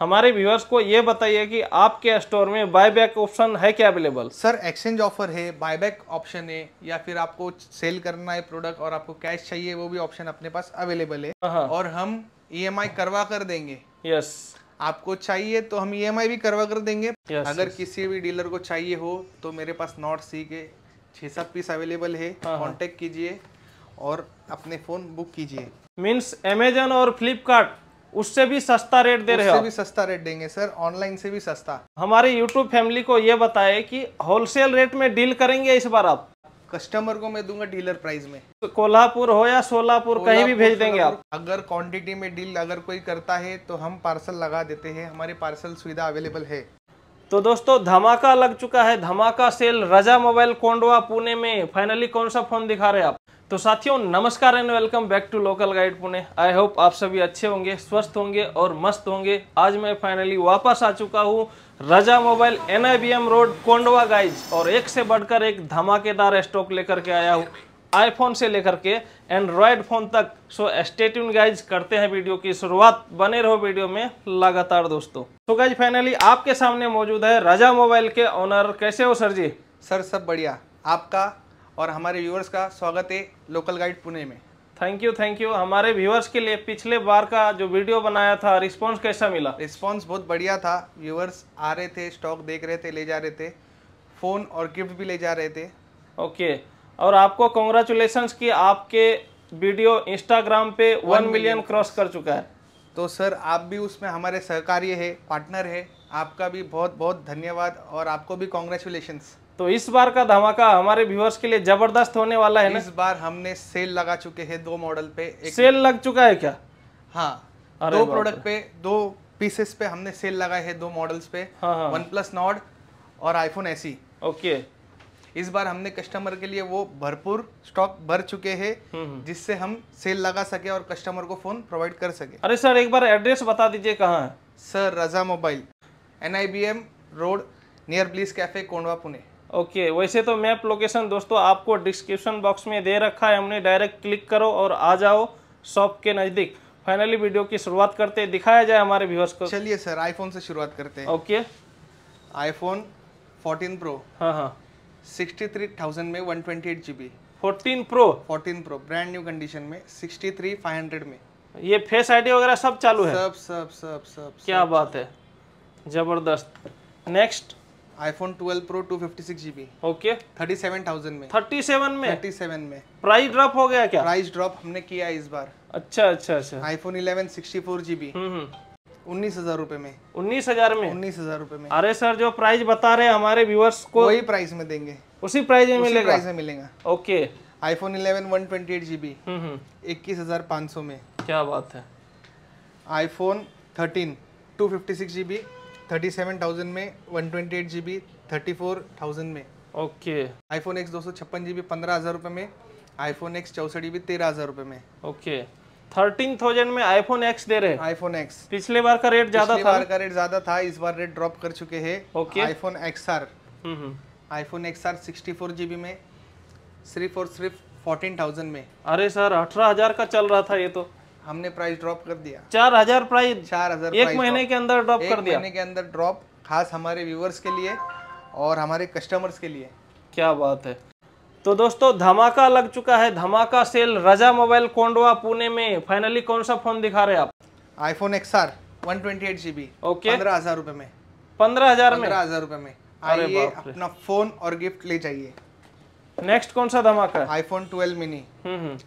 हमारे व्यूअर्स को ये बताइए कि आपके स्टोर में बायबैक ऑप्शन है क्या अवेलेबल सर एक्सचेंज ऑफर है बायबैक ऑप्शन है या फिर आपको सेल करना है प्रोडक्ट और आपको कैश चाहिए वो भी ऑप्शन अपने पास अवेलेबल है हाँ, हाँ। और हम ई e करवा कर देंगे यस आपको चाहिए तो हम ई e भी करवा कर देंगे yes, अगर yes. किसी भी डीलर को चाहिए हो तो मेरे पास नॉट सी के छः सात पीस अवेलेबल है कॉन्टेक्ट हाँ, कीजिए और अपने फ़ोन बुक कीजिए मीन्स अमेजन और फ्लिपकार्ट उससे भी सस्ता रेट दे रहे हो उससे भी सस्ता रेट देंगे सर ऑनलाइन से भी सस्ता हमारे यूट्यूब फैमिली को ये बताए कि होलसेल रेट में डील करेंगे इस बार आप कस्टमर को मैं दूंगा डीलर प्राइस में तो कोल्हापुर हो या सोलापुर कहीं भी भेज देंगे आप अगर क्वांटिटी में डील अगर कोई करता है तो हम पार्सल लगा देते हैं हमारे पार्सल सुविधा अवेलेबल है तो दोस्तों धमाका लग चुका है धमाका सेल रजा मोबाइल कोंडवा पुणे में फाइनली कौन सा फोन दिखा रहे हैं आप तो साथियों नमस्कार and welcome back to local guide Pune I hope आप सभी अच्छे होंगे स्वस्थ होंगे और मस्त होंगे आज मैं फाइनली वापस आ चुका हूँ Raza mobile N road Kondhwa guys और एक से बढ़कर एक धमाकेदार स्टॉक लेकर के आया हूँ आईफोन से लेकर के एंड्रॉयड फ़ोन तक सो एस्टेट्यून गाइज करते हैं वीडियो की शुरुआत बने रहो वीडियो में लगातार दोस्तों तो गाइज फाइनली आपके सामने मौजूद है रजा मोबाइल के ऑनर कैसे हो सर जी सर सब बढ़िया आपका और हमारे व्यूअर्स का स्वागत है लोकल गाइड पुणे में थैंक यू थैंक यू हमारे व्यूअर्स के लिए पिछले बार का जो वीडियो बनाया था रिस्पांस कैसा मिला रिस्पांस बहुत बढ़िया था व्यूअर्स आ रहे थे स्टॉक देख रहे थे ले जा रहे थे फ़ोन और गिफ्ट भी ले जा रहे थे ओके okay. और आपको कॉन्ग्रेचुलेसन कि आपके वीडियो इंस्टाग्राम पे वन मिलियन क्रॉस कर चुका है तो सर आप भी उसमें हमारे सहकार्य है पार्टनर है आपका भी बहुत बहुत धन्यवाद और आपको भी कॉन्ग्रेचुलेशंस तो इस बार का धमाका हमारे व्यूअर्स के लिए जबरदस्त होने वाला है ना इस बार हमने सेल लगा चुके हैं दो मॉडल पे एक सेल लग चुका है क्या हाँ दो प्रोडक्ट पे दो पीसेस पे हमने सेल लगाए हैं दो मॉडल्स पे वन प्लस नॉड और आईफोन एसी ओके इस बार हमने कस्टमर के लिए वो भरपूर स्टॉक भर चुके हैं हम्म, हम्म। जिससे हम सेल लगा सके और कस्टमर को फोन प्रोवाइड कर सके अरे सर एक बार एड्रेस बता दीजिए कहाँ है sir Raza mobile N road near Bliss cafe Kondhwa Pune okay okay, वैसे तो मैप लोकेशन दोस्तों आपको डिस्क्रिप्शन बॉक्स में दे रखा है हमने डायरेक्ट क्लिक करो और आ जाओ शॉप के नज़दीक फाइनली वीडियो की शुरुआत करते हैं दिखाया जाए हमारे व्यूअर्स को चलिए सर आईफोन से शुरुआत करते हैं ओके आईफोन 14 प्रो हाँ हाँ सिक्सटी थ्री थाउजेंड में one twenty eight G B fourteen pro fourteen pro brand new condition में सिक्सटी थ्री फाइव हंड्रेड में ये फेस आईडी वगैरह सब चालू है सब सब सब सब क्या सब, बात है जबरदस्त next iPhone 12 Pro 256 GB Okay. 37000 में 37 में 37 में प्राइस ड्रॉप हो गया क्या प्राइस ड्रॉप हमने किया इस बार अच्छा अच्छा अच्छा iPhone 11 64 हम्म, हम्म उन्नीस हजार रूपए में उन्नीस हजार में उन्नीस हजार रूपए में अरे सर जो प्राइस बता रहे हमारे व्यूअर्स को वही प्राइस में देंगे उसी प्राइस में मिलेगा प्राइस में मिलेगा okay iPhone 11 one twenty eight GB इक्कीस हजार पाँच सौ में क्या बात है iPhone 13 two fifty six GB thirty seven thousand में one twenty eight G B thirty four thousand में ओके आई फोन एक्स दो सौ छप्पन जी बी पंद्रह हज़ार रुपये में आई फोन एक्स चौसठ जी बी तेरह हज़ार रुपये में ओके थर्टीन थाउजेंड में आईफोन एक्स दे रहे हैं आईफोन एक्स पिछले बार का रेट ज्यादा था बार का रेट ज्यादा था इस बार रेट ड्रॉप कर चुके हैं okay iPhone X R iPhone X R sixty four G B में सिर्फ और सिर्फ फोर्टीन थाउजेंड में अरे सर अठारह हजार का चल रहा था ये तो हमने प्राइस ड्रॉप कर दिया चार हजार प्राइस चार हजार एक महीने के अंदर ड्रॉप कर दिया महीने के अंदर ड्रॉप खास हमारे व्यूवर्स के लिए और हमारे कस्टमर्स के लिए क्या बात है तो दोस्तों धमाका लग चुका है धमाका सेल रजा मोबाइल कोंडवा पुणे में फाइनली कौन सा फोन दिखा रहे आप iPhone X R one twenty okay पंद्रह हजार रुपए में पंद्रह हजार में पंद्रह हजार रूपए में आइए अपना फोन और गिफ्ट ले जाइए नेक्स्ट कौन सा धमाका है iPhone 12 mini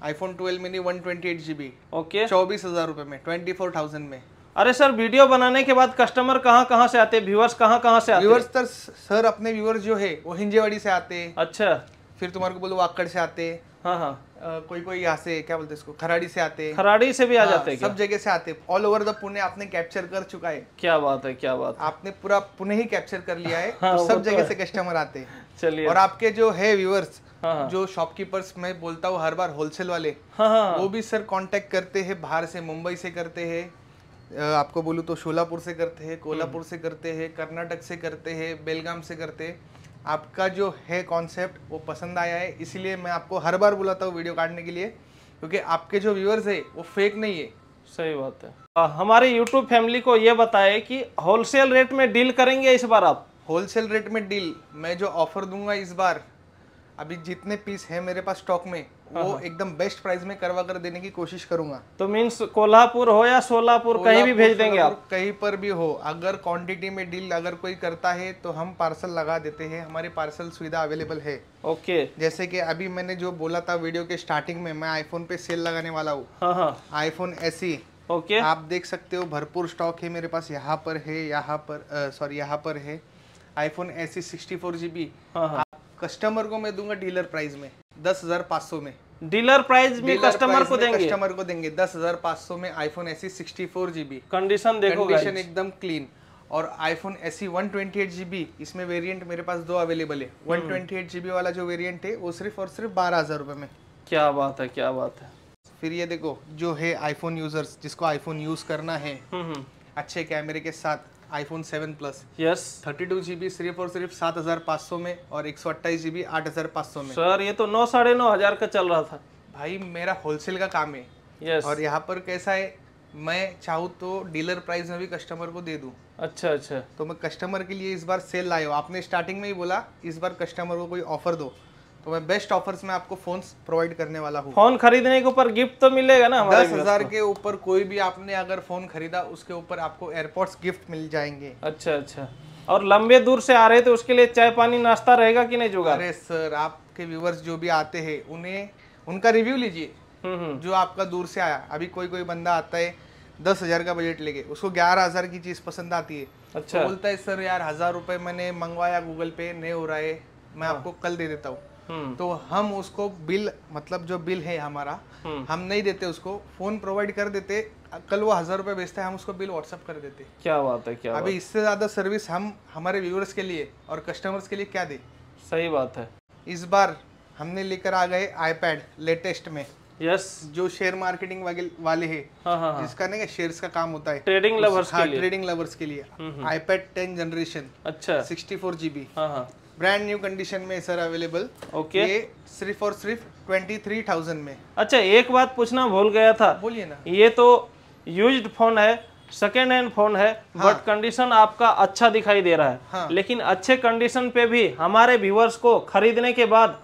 iPhone 12 mini 128 GB okay चौबीस हजार रूपए में ट्वेंटी फोर थाउजेंड में अरे सर वीडियो बनाने के बाद कस्टमर कहाँ कहाँ से आते व्यूअर्स कहाँ कहाँ से आते व्यूअर्स तर सर अपने व्यूअर्स जो है वो हिंजेवाड़ी से आते अच्छा फिर तुम्हारे को बोलो वाकड़ से आते हाँ हाँ आ, कोई कोई यहाँ से क्या बोलते इसको खराड़ी से आते खराड़ी से भी आ हाँ, जाते हैं सब जगह से आते ऑल ओवर द पुणे आपने कैप्चर कर चुका है क्या बात है क्या बात है? आपने पूरा पुणे ही कैप्चर कर लिया है हाँ, तो सब तो जगह से कस्टमर आते हैं चलिए और आपके जो है व्यूअर्स हाँ, हाँ। जो शॉपकीपर्स मैं बोलता हूँ हर बार होलसेल वाले हाँ, हाँ, हाँ। वो भी सर कांटेक्ट करते हैं बाहर से मुंबई से करते हैं आपको बोलूँ तो शोलापुर से करते हैं कोल्हापुर हम्म। से करते हैं कर्नाटक से करते हैं बेलगाम से करते हैं आपका जो है कॉन्सेप्ट वो पसंद आया है इसीलिए मैं आपको हर बार बुलाता हूँ वीडियो काटने के लिए क्योंकि आपके जो व्यूअर्स है वो फेक नहीं है सही बात है आ, हमारे यूट्यूब फैमिली को ये बताए कि होलसेल रेट में डील करेंगे इस बार आप होलसेल रेट में डील मैं जो ऑफर दूंगा इस बार अभी जितने पीस है मेरे पास स्टॉक में वो हाँ, हाँ। एकदम बेस्ट प्राइस में करवा कर देने की कोशिश करूंगा तो मीन्स कोल्हापुर हो या सोलापुर कहीं भी भेज देंगे आप कहीं पर भी हो अगर क्वांटिटी में डील अगर कोई करता है तो हम पार्सल लगा देते हैं हमारे पार्सल सुविधा अवेलेबल है ओके जैसे कि अभी मैंने जो बोला था वीडियो के स्टार्टिंग में मैं आईफोन पे सेल लगाने वाला हूँ आईफोन ए ओके आप देख सकते हो भरपूर स्टॉक है मेरे पास यहाँ पर है यहाँ पर सॉरी यहाँ पर है iPhone S E sixty four G B customer को मैं दूंगा डीलर प्राइस में दस हजार पाँच सौ में डीलर प्राइस में कस्टमर को देंगे कस्टमर को देंगे दस हजार पाँच सौ में iPhone SE sixty four GB condition देखो कंडीशन एकदम क्लीन और iPhone S E one twenty eight GB इसमें वेरियंट मेरे पास दो अवेलेबल है वन ट्वेंटी एट जीबी वाला जो वेरियंट है वो सिर्फ और सिर्फ बारह हजार रुपए में क्या बात है क्या बात है फिर ये देखो जो है आईफोन यूजर्स जिसको आईफोन यूज करना है हम्म, हम्म। अच्छे कैमरे के साथ iPhone 7 plus yes thirty two GB सिर्फ और सिर्फ सात हजार पाँच सौ में और एक सौ अट्ठाईस जीबी आठ हजार पाँच सौ में सर ये तो नौ साढ़े नौ हजार का चल रहा था भाई मेरा होलसेल का काम है यस और यहाँ पर कैसा है मैं चाहू तो डीलर प्राइस में भी कस्टमर को दे दूँ अच्छा अच्छा तो मैं कस्टमर के लिए इस बार सेल लाए आपने स्टार्टिंग में ही बोला इस बार कस्टमर को कोई ऑफर दो तो मैं बेस्ट ऑफर्स में आपको फोन प्रोवाइड करने वाला हूँ फोन खरीदने के ऊपर गिफ्ट तो मिलेगा ना दस हजार के ऊपर कोई भी आपने अगर फोन खरीदा उसके ऊपर आपको एयरपोर्ट्स गिफ्ट मिल जाएंगे अच्छा अच्छा और लंबे दूर से आ रहे थे उसके लिए चाय पानी नाश्ता रहेगा कि नहीं जुगा अरे सर आपके व्यूवर्स जो भी आते हैं उन्हें उनका रिव्यू लीजिए हम्म, हम्म। जो आपका दूर से आया अभी कोई कोई बंदा आता है दस हजार का बजट लेके उसको ग्यारह हजार की चीज पसंद आती है तो अच्छा तो बोलता है सर यार हजार रुपए मैंने मंगवाया गूगल पे नहीं हो रहा है मैं हाँ। आपको कल दे देता हूँ हम्म। तो हम उसको बिल मतलब जो बिल है हमारा हम्म। हम नहीं देते उसको फोन प्रोवाइड कर देते कल वो हजार रुपए बेचता है हम उसको बिल व्हाट्सएप कर देते क्या बात है क्या अभी इससे ज्यादा सर्विस हम हमारे व्यूअर्स के लिए और कस्टमर्स के लिए क्या दे सही बात है इस बार हमने लेकर आ गए आईपैड लेटेस्ट में यस yes. जो शेयर मार्केटिंग वाले है हाँ, हाँ हाँ जिसका नहीं शेयर्स का काम होता है ट्रेडिंग हाँ, लवर्स के लिए ट्रेडिंग लवर्स के लिए आईपैड टेन जनरेशन अच्छा sixty four GB brand new condition में सर अवेलेबल ओके okay. ये सिर्फ और सिर्फ ट्वेंटी थ्री थाउजेंड में अच्छा एक बात पूछना भूल गया था बोलिए ना ये तो यूज्ड फोन है सेकेंड हैंड फोन है बट हाँ। कंडीशन आपका अच्छा दिखाई दे रहा है हाँ। लेकिन अच्छे कंडीशन पे भी हमारे व्यूवर्स को खरीदने के बाद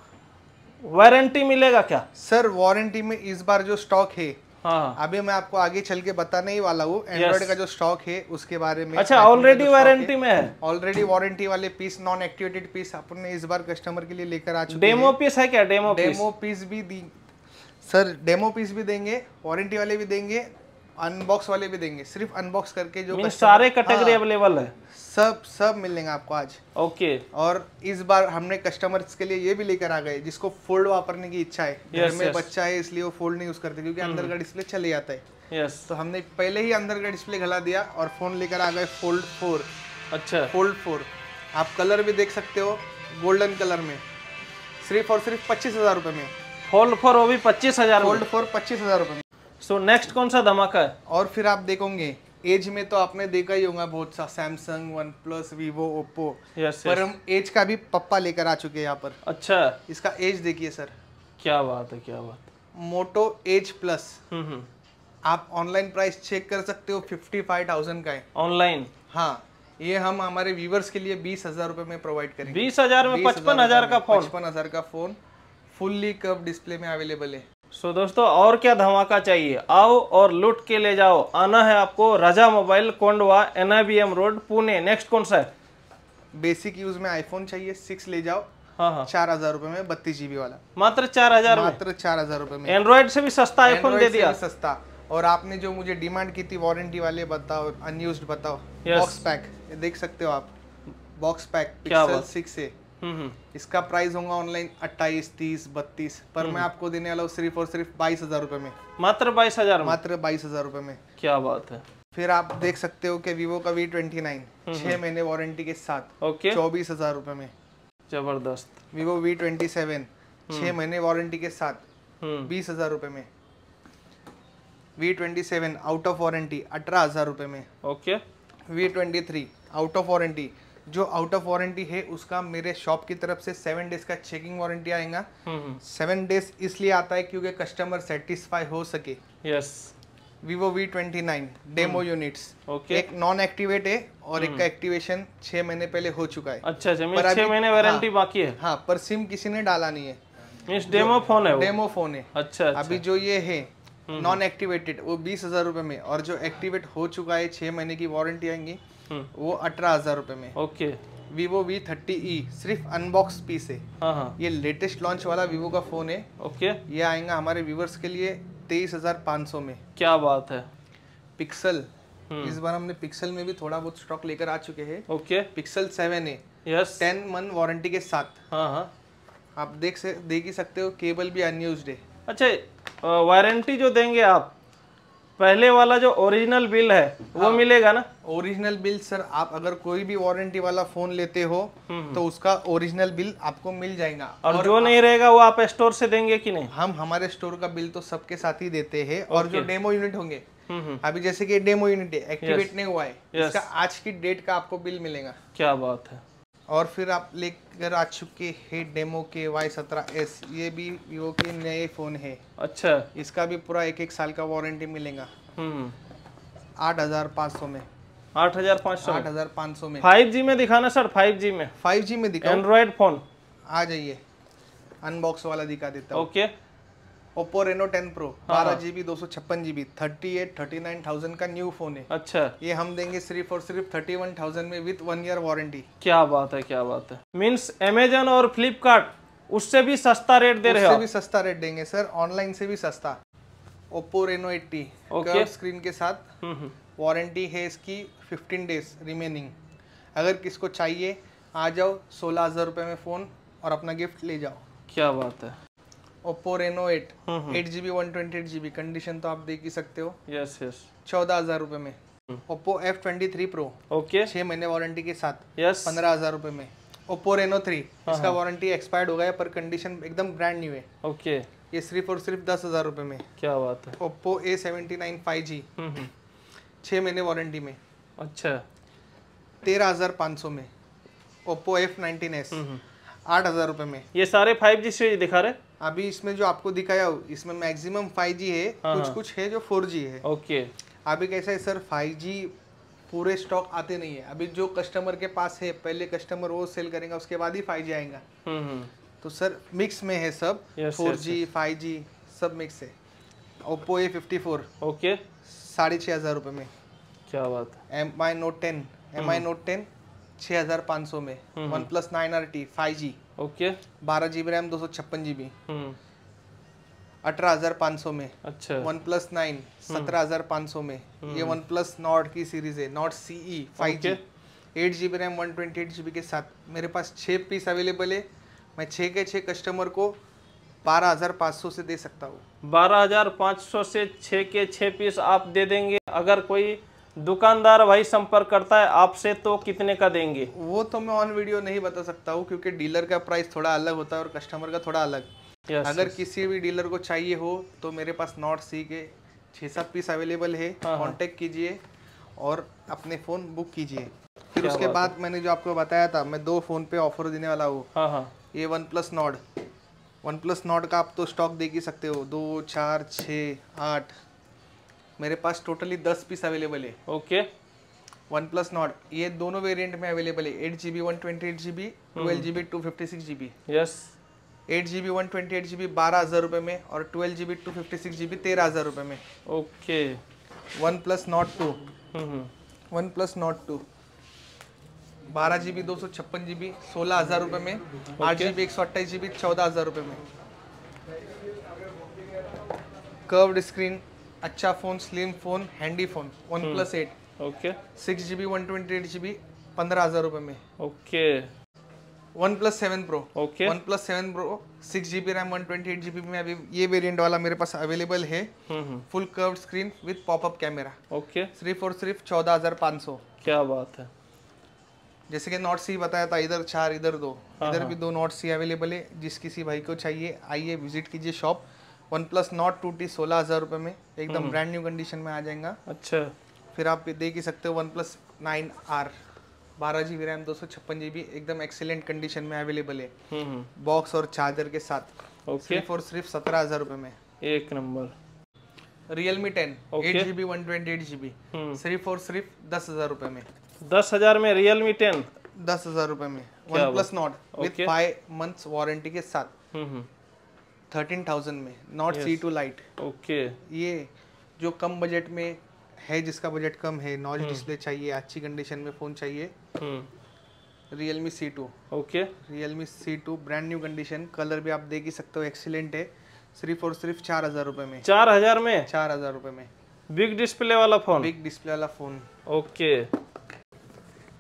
वारंटी मिलेगा क्या सर वारंटी में इस बार जो स्टॉक है हाँ। अभी मैं आपको आगे चल के बताने ही वाला हूँ एंड्रॉइड का जो स्टॉक है उसके बारे में अच्छा ऑलरेडी वारंटी में है ऑलरेडी वारंटी वाले पीस नॉन एक्टिवेटेड पीस अपने इस बार कस्टमर के लिए लेकर आ चुके डेमो पीस है क्या डेमो डेमो पीस भी दी सर डेमो पीस भी देंगे वारंटी वाले भी देंगे अनबॉक्स वाले भी देंगे सिर्फ अनबॉक्स करके जो सारे कैटेगरी अवेलेबल हाँ। है सब सब मिलेंगे आपको आज ओके और इस बार हमने कस्टमर्स के लिए ये भी लेकर आ गए जिसको फोल्ड वापरने की इच्छा है घर में बच्चा है इसलिए वो फोल्ड नहीं यूज करते क्योंकि hmm। अंदर का डिस्प्ले चले जाता है यस तो हमने पहले ही अंदर का डिस्प्ले घला दिया और फोन लेकर आ गए फोल्ड फोर अच्छा फोल्ड फोर आप कलर भी देख सकते हो गोल्डन कलर में सिर्फ और सिर्फ पच्चीस हजार रुपये में फोल्ड फोर वो भी पच्चीस हजार फोल्ड फोर पच्चीस हजार रुपये में सो नेक्स्ट कौन सा धमाका है और फिर आप देखोगे एज में तो आपने देखा ही होगा बहुत सा Samsung OnePlus Vivo Oppo पर हम एज का भी पप्पा लेकर आ चुके हैं यहाँ पर अच्छा इसका एज देखिए सर क्या बात है क्या बात मोटो एज प्लस आप ऑनलाइन प्राइस चेक कर सकते हो फिफ्टी फाइव थाउजेंड का है ऑनलाइन हाँ ये हम हमारे व्यूवर्स के लिए बीस हजार रूपए में प्रोवाइड करेंगे बीस हजार में पचपन हजार का फोन पचपन हजार का फोन फुल्ली कर्व डिस्प्ले में अवेलेबल है सो so, दोस्तों और क्या धमाका चाहिए आओ और लूट के ले जाओ आना है आपको Raja mobile Kondhwa N road Pune next कौन सा है बेसिक यूज में आईफोन चाहिए सिक्स ले जाओ हाँ हाँ चार हजार रूपए में बत्तीस जीबी वाला मात्र चार हजार मात्र चार हजार रूपए में एंड्रॉइड से भी सस्ता आईफोन दे दिया सस्ता और आपने जो मुझे डिमांड की थी वारंटी वाले बताओ अनयूज बताओ बॉक्स पैक देख सकते हो आप बॉक्स पैक सिक्स है इसका प्राइस होगा ऑनलाइन अट्ठाईस तीस बत्तीस पर मैं आपको देने वाला हूँ सिर्फ और सिर्फ बाईस हजार रूपए में मात्र बाईस हजार मात्र बाईस हजार रूपए में क्या बात है फिर आप देख सकते हो कि विवो का वी ट्वेंटी नाइन छह महीने वारंटी के साथ चौबीस हजार रूपए में जबरदस्त विवो वी ट्वेंटी सेवन छह हम्म। महीने वारंटी के साथ हम्म। बीस हजार रूपए में V twenty seven out of warranty अठारह हजार रूपए में okay V twenty three out of warranty जो आउट ऑफ वारंटी है उसका मेरे शॉप की तरफ से सेवन डेज का चेकिंग वारंटी आएगा सेवन हम्म, डेज हम्म। इसलिए आता है क्योंकि कस्टमर सेटिस्फाई हो सके yes Vivo V twenty nine demo units एक नॉन एक्टिवेट है और एक का हम्म। एक्टिवेशन छह महीने पहले हो चुका है अच्छा अच्छा मतलब छह महीने वारंटी हाँ, बाकी है हाँ पर सिम किसी ने डाला नहीं है डेमो फोन है डेमो फोन है अच्छा, अच्छा अभी जो ये है नॉन एक्टिवेटेड वो बीस हजार रूपए में और जो एक्टिवेट हो चुका है छह महीने की वारंटी आएंगी हम्म। वो अठारह हजार रूपए में okay Vivo V thirty E सिर्फ अनबॉक्स पीस है हाँ, हाँ। ये लेटेस्ट लॉन्च वाला वीवो का फोन है ओके ये आएगा हमारे व्यूवर्स के लिए तेईस हजार पाँच सौ में क्या बात है पिक्सल हम्म। इस बार हमने पिक्सल में भी थोड़ा बहुत स्टॉक लेकर आ चुके हैं ओके पिक्सल सेवन है यस टेन मंथ वारंटी के साथ हाँ, आप देख से देख ही सकते हो केबल भी अनयूज है अच्छा वारंटी जो देंगे आप पहले वाला जो ओरिजिनल बिल है हाँ, वो मिलेगा ना ओरिजिनल बिल सर आप अगर कोई भी वारंटी वाला फोन लेते हो हम्म, हम्म। तो उसका ओरिजिनल बिल आपको मिल जाएगा और, और जो आप, नहीं रहेगा वो आप स्टोर से देंगे कि नहीं हम हमारे स्टोर का बिल तो सबके साथ ही देते हैं और जो डेमो यूनिट होंगे हम्म, अभी जैसे कि डेमो यूनिट एक्टिवेट नहीं हुआ है इसका आज की डेट का आपको बिल मिलेगा क्या बात है और फिर आप लेकर आ चुके हैं डेमो के वाई सत्रह एस ये भी वीवो के नए फ़ोन है अच्छा इसका भी पूरा एक एक साल का वारंटी मिलेगा हम्म। आठ हज़ार पाँच सौ में आठ हजार पाँच सौ आठ हजार पाँच सौ में फाइव जी में दिखाना सर फाइव जी में फाइव जी में दिखा एंड्रॉइड फोन आ जाइए अनबॉक्स वाला दिखा देता हूँ okay okay. Oppo Reno ten pro बारह जीबी हाँ। दो सौ छप्पन GB thirty eight thirty nine thousand का न्यू फोन है अच्छा ये हम देंगे सिर्फ और सिर्फ थर्टी वन थाउजेंड में विद वन ईयर वारंटी क्या बात है क्या बात है मीन्स अमेजोन और फ्लिपकार्ट उससे भी सस्ता रेट दे रहे हो भी सस्ता रेट देंगे सर ऑनलाइन से भी सस्ता ओप्पो रेनो एट्टी स्क्रीन के साथ वारंटी हम्म, हम्म। है इसकी फिफ्टीन डेज रिमेनिंग अगर किसको चाहिए आ जाओ सोलह हज़ार रुपये में फ़ोन और अपना गिफ्ट ले जाओ क्या बात है Oppo Reno eight eight GB one twenty eight GB condition तो आप देख ही सकते हो यस यस चौदह हजार रूपए में Oppo F twenty three pro okay छह महीने वारंटी के साथ यस पंद्रह हजार रूपए में ओप्पो रेनो थ्री इसका वारंटी हाँ. एक्सपायर्ड हो गया पर कंडीशन एकदम ब्रांड न्यू है ओके ये सिर्फ और सिर्फ दस हजार रूपए में क्या बात है Oppo A seventy nine five G छह महीने वारंटी में अच्छा तेरह हजार पाँच सौ में ओप्पो एफ नाइनटीन एस आठ हजार रूपए में ये सारे फाइव जी से दिखा रहे अभी इसमें जो आपको दिखाया इसमें मैक्सिमम 5G है हाँ, कुछ हाँ। कुछ है जो 4G है ओके अभी कैसा है सर 5G पूरे स्टॉक आते नहीं है अभी जो कस्टमर के पास है पहले कस्टमर वो सेल करेगा उसके बाद ही जी आएगा हम्म, हम्म। तो सर मिक्स में है सब फोर जी फाइव जी सब मिक्स है Oppo A fifty four okay साढ़े छः हज़ार रुपये में क्या बात M I note ten M I note ten छः हज़ार पाँच सौ में one plus nine R T five G okay बारह जीबी रैम दो सौ छप्पन जीबी हम्म। अठारह हजार पाँच सौ में अच्छा वन प्लस नाइन सत्रह हजार पाँच सौ में हम्म। ये वन प्लस नॉट की सीरीज है Nord CE five G eight G B RAM one twenty eight G B के साथ मेरे पास छः पीस अवेलेबल है मैं छः के छः कस्टमर को बारह हजार पाँच सौ से दे सकता हूँ बारह हजार पाँच सौ से छः के छः पीस आप दे देंगे अगर कोई दुकानदार भाई संपर्क करता है आपसे तो कितने का देंगे वो तो मैं ऑन वीडियो नहीं बता सकता हूँ क्योंकि डीलर का प्राइस थोड़ा अलग होता है और कस्टमर का थोड़ा अलग yes, अगर yes. किसी भी डीलर को चाहिए हो तो मेरे पास नॉट सी के छः सात पीस अवेलेबल है कॉन्टेक्ट हाँ, हाँ। कीजिए और अपने फ़ोन बुक कीजिए फिर उसके बाद मैंने जो आपको बताया था मैं दो फ़ोन पे ऑफर देने वाला हूँ हाँ, ये one plus Nord one plus Nord का आप तो स्टॉक देख ही सकते हो दो चार छः आठ मेरे पास टोटली दस पीस अवेलेबल है ओके वन प्लस नॉट ये दोनों वेरिएंट में अवेलेबल है eight G B one twenty eight G B twelve G B two fifty six G B yes eight G B one twenty eight G B बारह हज़ार रुपये में और twelve G B two fifty six G B तेरह हज़ार रुपये में okay one plus Nord two one plus Nord to बारह जी बी दो सौ छप्पन जी बी सोलह हज़ार रुपये में आठ जी बी एक सौ अट्ठाईस जी बी चौदह हज़ार रुपये में कर्व्ड स्क्रीन अच्छा phone slim phone handy phone one plus eight okay six G B one twenty eight G B पंद्रह हज़ार रुपए में okay one plus seven pro okay one plus seven pro six G B RAM one twenty eight G B में अभी ये variant वाला मेरे पास अवेलेबल है full curve screen with popup camera okay सिर्फ और सिर्फ चौदह हज़ार पाँच सौ क्या बात है जैसे कि नॉट सी बताया था इधर चार इधर दो हाँ, इधर हाँ। भी दो नॉट सी अवेलेबल है जिस किसी भाई को चाहिए आइए विजिट कीजिए shop one plus Nord two T सोलह हज़ार रुपए में एकदम ब्रांड न्यू कंडीशन में आ जाएगा अच्छा फिर आप देख ही सकते हो वन प्लस नाइन आर बारह जी बी रैम दो सौ छप्पन जी बी एकदम एक्सीलेंट कंडीशन में अवेलेबल है बॉक्स हम्म, हम्म। और चार्जर के साथ okay. सिर्फ और सिर्फ सत्रह हज़ार रुपए में एक नंबर Realme ten eight G B one twenty eight G सिर्फ और सिर्फ दस हज़ार रुपए में दस हज़ार में रियलमी टेन दस हज़ार रुपए में one plus Nord with five month warranty के साथ हम्म, थर्टीन थाउजेंड में Nord C two lite okay ये जो कम बजट में है जिसका बजट कम है नॉच डिस्प्ले हम्म। चाहिए अच्छी कंडीशन में फ़ोन चाहिए Realme C two okay Realme C two brand new condition colour भी आप देख ही सकते हो एक्सीलेंट है सिर्फ और सिर्फ चार हज़ार रुपये में चार हज़ार में चार हज़ार रुपये में बिग डिस्प्ले वाला फ़ोन बिग डिस्प्ले वाला फ़ोन ओके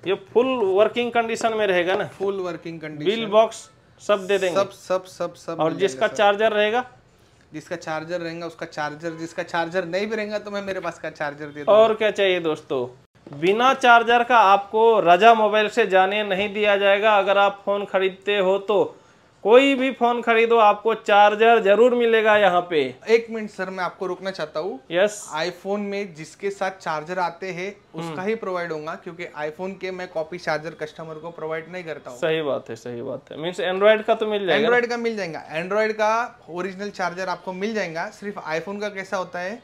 ये फुल वर्किंग कंडीशन में रहेगा ना full working condition bill box सब दे देंगे सब सब सब सब और जिसका चार्जर रहेगा जिसका चार्जर रहेगा उसका चार्जर जिसका चार्जर नहीं भी रहेगा तो मैं मेरे पास का चार्जर दे और क्या चाहिए दोस्तों बिना चार्जर का आपको रजा मोबाइल से जाने नहीं दिया जाएगा अगर आप फ़ोन खरीदते हो तो कोई भी फोन खरीदो आपको चार्जर जरूर मिलेगा यहाँ पे एक मिनट सर मैं आपको रोकना चाहता हूँ यस आईफोन में जिसके साथ चार्जर आते हैं हम्म। उसका ही प्रोवाइड होगा क्योंकि आईफोन के मैं कॉपी चार्जर कस्टमर को प्रोवाइड नहीं करता हूँ सही बात है सही बात है मीन्स एंड्रॉइड का तो मिल जाएगा एंड्रॉइड का मिल जाएगा एंड्रॉइड का ओरिजिनल चार्जर आपको मिल जाएगा सिर्फ आईफोन का कैसा होता है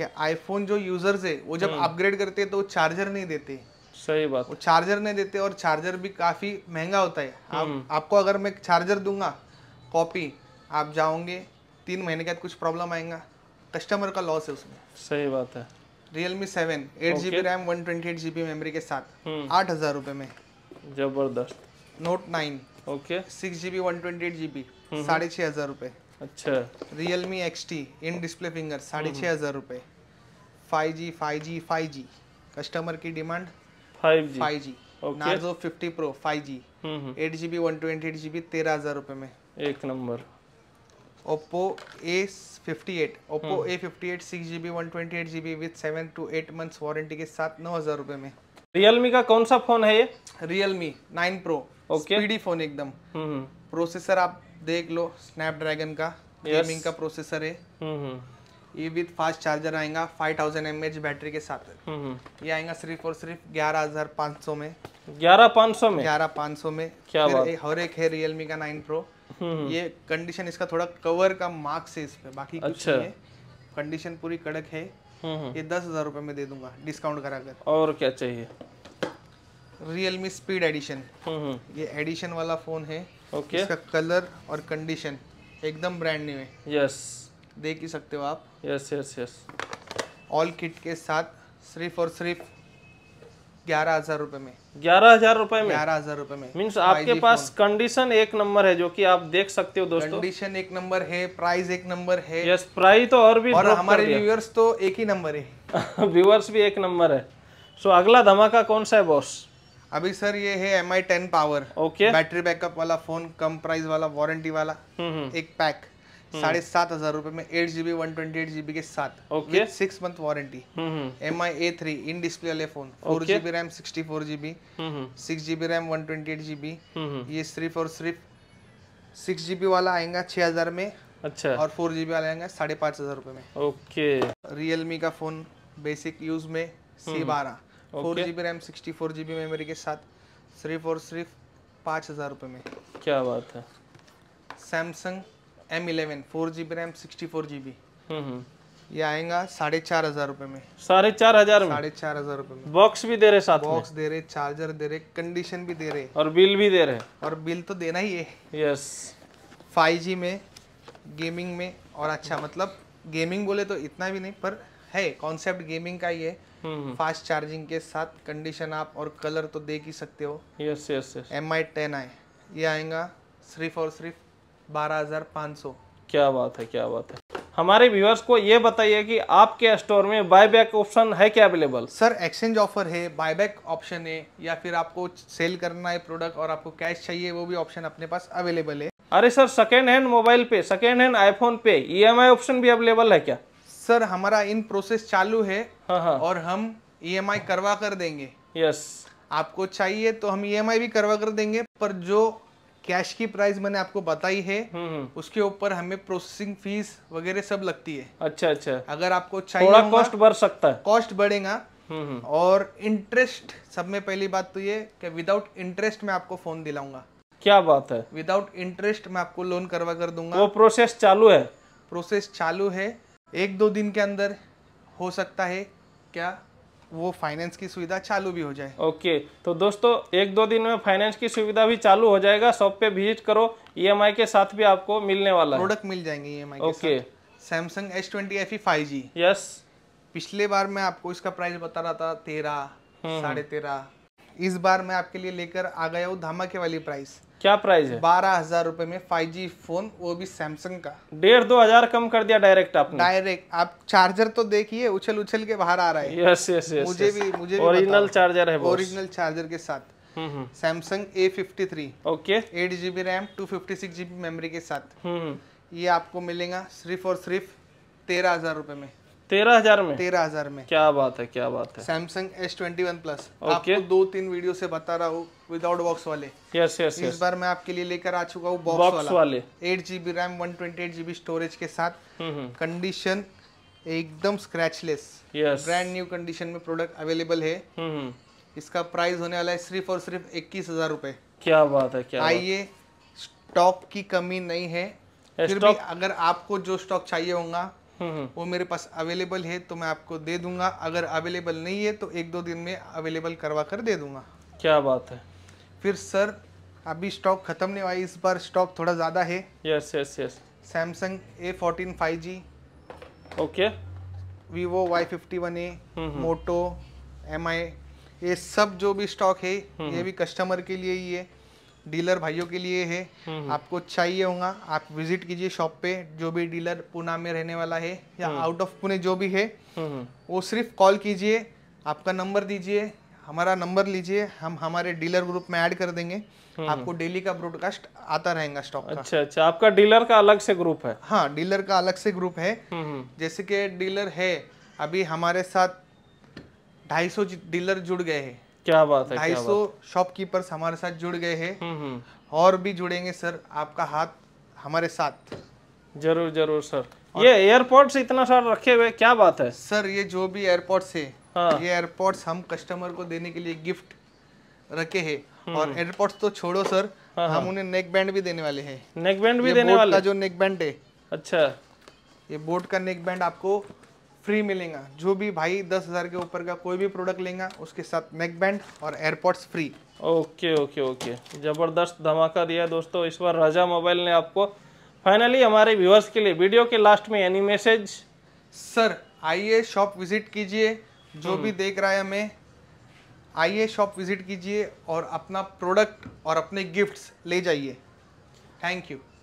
कि आईफोन जो यूजर्स है वो जब अपग्रेड हम्म। करते हैं तो चार्जर नहीं देते सही बात वो चार्जर नहीं देते और चार्जर भी काफ़ी महंगा होता है आप हम्म। आपको अगर मैं चार्जर दूंगा कॉपी आप जाओगे तीन महीने के बाद कुछ प्रॉब्लम आएगा कस्टमर का लॉस है उसमें सही बात है Realme seven eight G B RAM one twenty eight G B memory के साथ हम्म। आठ हज़ार रुपये में जबरदस्त note nine okay six G B one twenty eight G B साढ़े छः हज़ार रुपये अच्छा Realme X T in display finger साढ़े छः हज़ार रुपये five G five G five G customer की demand five G Narzo fifty pro five G हम्म, हम्म। Eight G B one twenty eight G B तेरह हजार रुपए में एक नंबर Oppo A fifty eight Oppo हम्म। A fifty eight six G B one twenty eight G B with seven two eight month warranty के साथ नौ हजार रुपए में रियलमी का कौन सा फोन है ये Realme nine pro okay speedy phone एकदम प्रोसेसर आप देख लो स्नैपड्रैगन का गेमिंग का प्रोसेसर है ये विद फास्ट चार्जर आएगा 5000 थाउजेंड बैटरी के साथ हम्म, हम्म। ये आएगा सिर्फ और सिर्फ ग्यारह हजार पाँच सौ में ग्यारह पाँच सौ में ग्यारह पाँच सौ में क्या बात हर एक है रियलमी का नाइन प्रो हम्म, ये कंडीशन इसका थोड़ा कवर का मार्क्स है इस पे बाकी अच्छा कंडीशन पूरी कड़क है ये दस हजार रुपये में दे दूंगा डिस्काउंट करा कर और क्या चाहिए रियलमी स्पीड एडिशन ये एडिशन वाला फोन है ओके इसका कलर और कंडीशन एकदम ब्रांड न्यू है यस देख ही सकते हो आप yes yes yes all kit के साथ सिर्फ और सिर्फ ग्यारह हजार रुपए में ग्यारह हजार रुपए में ग्यारह हजार रुपए में मीन्स आपके पास कंडीशन एक नंबर है जो कि आप देख सकते हो दोस्तों कंडीशन एक नंबर है प्राइस एक नंबर है यस प्राइस तो और भी और हमारे व्यूअर्स तो एक ही नंबर है व्यूअर्स भी एक नंबर है सो अगला धमाका कौन सा है बॉस अभी सर ये है M I ten power okay battery backup वाला फोन कम प्राइस वाला वारंटी वाला हम्म, हम्म। एक पैक हम्म। साढ़े सात हजार रूपए में eight GB one twenty eight GB के साथ okay six month warranty M I A three in display वाले phone four GB RAM sixty four GB six हम्म, हम्म। GB RAM one twenty eight GB ये सिर्फ और सिर्फ सिक्स जीबी वाला आएगा छह हजार में अच्छा और फोर जीबी वाला आएगा साढ़े पांच हजार रूपए में ओके रियलमी का फोन बेसिक यूज में सी बारह four GB RAM sixty four GB memory के साथ सिर्फ और सिर्फ पाँच हजार रूपए में क्या बात है Samsung M eleven four G B RAM sixty four G B ये आएगा साढ़े चार हजार रूपए में साढ़े चार हजार साढ़े चार हजार रूपए में बॉक्स भी दे रहे साथ बॉक्स दे रहे चार्जर दे रहे कंडीशन भी दे रहे और बिल भी दे रहे और बिल तो देना ही है यस फाइव जी में गेमिंग में और अच्छा मतलब गेमिंग बोले तो इतना भी नहीं पर है कॉन्सेप्ट गेमिंग का ही है फास्ट हम्म, चार्जिंग हम्म। के साथ कंडीशन आप और कलर तो देख ही सकते हो yes yes yes M I ten आए ये आएगा सिर्फ और सिर्फ 12,500 क्या बात है क्या बात है हमारे व्यूअर्स को ये बताइए कि आपके स्टोर में बायबैक ऑप्शन है क्या अवेलेबल सर एक्सचेंज ऑफर है बायबैक ऑप्शन है या फिर आपको सेल करना है प्रोडक्ट और आपको कैश चाहिए वो भी ऑप्शन अपने पास अवेलेबल है अरे सर सेकेंड हैंड मोबाइल पे सेकेंड हैंड आईफोन पे ईएमआई e ऑप्शन भी अवेलेबल है क्या सर हमारा इन प्रोसेस चालू है हाँ हाँ। और हम ईएमआई e करवा कर देंगे यस आपको चाहिए तो हम ईएमआई e भी करवा कर देंगे पर जो कैश की प्राइस मैंने आपको बताई है हम्म, हम्म। उसके ऊपर हमें प्रोसेसिंग फीस वगैरह सब लगती है अच्छा अच्छा अगर आपको चाहिए थोड़ा कॉस्ट बढ़ सकता है कॉस्ट बढ़ेगा हम्म, और इंटरेस्ट सब में पहली बात तो ये कि विदाउट इंटरेस्ट में आपको फोन दिलाऊंगा क्या बात है विदाउट इंटरेस्ट मैं आपको लोन करवा कर दूंगा वो प्रोसेस चालू है प्रोसेस चालू है एक दो दिन के अंदर हो सकता है क्या वो फाइनेंस की सुविधा चालू भी हो जाए ओके तो दोस्तों एक दो दिन में फाइनेंस की सुविधा भी चालू हो जाएगा शॉप पे विजिट करो ई e के साथ भी आपको मिलने वाला प्रोडक्ट मिल जाएंगे E M okay Samsung S twenty F E G yes पिछले बार मैं आपको इसका प्राइस बता रहा था तेरह हम्म, हम्म। साढ़े तेरह इस बार मैं आपके लिए लेकर आ गया हूँ धमाके वाली प्राइस क्या प्राइस है बारह हजार रूपए में फाइव जी फोन वो भी सैमसंग का डेढ़ दो हजार कम कर दिया डायरेक्ट आपने डायरेक्ट आप चार्जर तो देखिए उछल उछल के बाहर आ रहा है यस यस यस मुझे भी मुझे ओरिजिनल चार्जर है ओरिजिनल चार्जर के साथ Samsung A fifty three okay eight GB RAM two fifty six GB memory के साथ हम्म, हम्म। ये आपको मिलेगा सिर्फ और सिर्फ तेरह हजार रूपए में तेरह हजार में तेरह हजार में क्या बात है क्या बात है Samsung S twenty one plus आपको दो तीन वीडियो से बता रहा हूँ विदाउट बॉक्स वाले यस यस इस बार मैं आपके लिए लेकर आ चुका हूँ बॉक्स, बॉक्स वाले eight GB RAM one twenty eight GB storage के साथ कंडीशन हम्म, हम्म। एकदम स्क्रैचलेस ब्रांड न्यू कंडीशन में प्रोडक्ट अवेलेबल है हम्म, इसका प्राइस होने वाला है सिर्फ और सिर्फ इक्कीस हजार रूपए क्या बात है क्या आइए स्टॉक की कमी नहीं है फिर भी अगर आपको जो स्टॉक चाहिए होगा हम्म। वो मेरे पास अवेलेबल है तो मैं आपको दे दूंगा अगर अवेलेबल नहीं है तो एक दो दिन में अवेलेबल करवा कर दे दूंगा क्या बात है फिर सर अभी स्टॉक खत्म नहीं हुआ इस बार स्टॉक थोड़ा ज़्यादा है yes yes yes Samsung A fourteen five G okay Vivo Y fifty one A Moto M I ये सब जो भी स्टॉक है ये भी कस्टमर के लिए ही है डीलर भाइयों के लिए है हम्म, हम्म। आपको चाहिए अच्छा होगा आप विजिट कीजिए शॉप पे जो भी डीलर पुणे में रहने वाला है या हम्म। आउट ऑफ पुणे जो भी है वो सिर्फ कॉल कीजिए आपका नंबर दीजिए हमारा नंबर लीजिए हम हमारे डीलर ग्रुप में ऐड कर देंगे आपको डेली का ब्रॉडकास्ट आता रहेगा स्टॉक अच्छा अच्छा आपका डीलर का अलग से ग्रुप है हाँ डीलर का अलग से ग्रुप है जैसे कि डीलर है अभी हमारे साथ ढाई सौ डीलर जुड़ गए हैं क्या बात है ढाई सौ शॉपकीपर्स हमारे साथ जुड़ गए हैं हम्म, हम्म। और भी जुड़ेंगे सर आपका हाथ हमारे साथ जरूर जरूर सर ये एयरपोर्ट्स इतना सारा रखे हुए क्या बात है सर ये जो भी एयरपोर्ट्स है हाँ। ये एयरपोर्ट्स हम कस्टमर को देने के लिए गिफ्ट रखे हैं हम्म। और एयरपोर्ट्स तो छोड़ो सर हाँ।, हाँ। हम उन्हें नेक बैंड भी देने वाले हैं नेक बैंड भी देने वाले का जो नेक बैंड है अच्छा ये बोट का नेक बैंड आपको फ्री मिलेगा जो भी भाई दस हज़ार के ऊपर का कोई भी प्रोडक्ट लेगा उसके साथ नेक बैंड और AirPods free okay okay okay ज़बरदस्त धमाका दिया दोस्तों इस बार राजा मोबाइल ने आपको फाइनली हमारे व्यूअर्स के लिए वीडियो के लास्ट में एनी मैसेज सर आइए शॉप विजिट कीजिए जो भी हम्म। देख रहा है हमें आइए शॉप विजिट कीजिए और अपना प्रोडक्ट और अपने गिफ्ट्स ले जाइए थैंक यू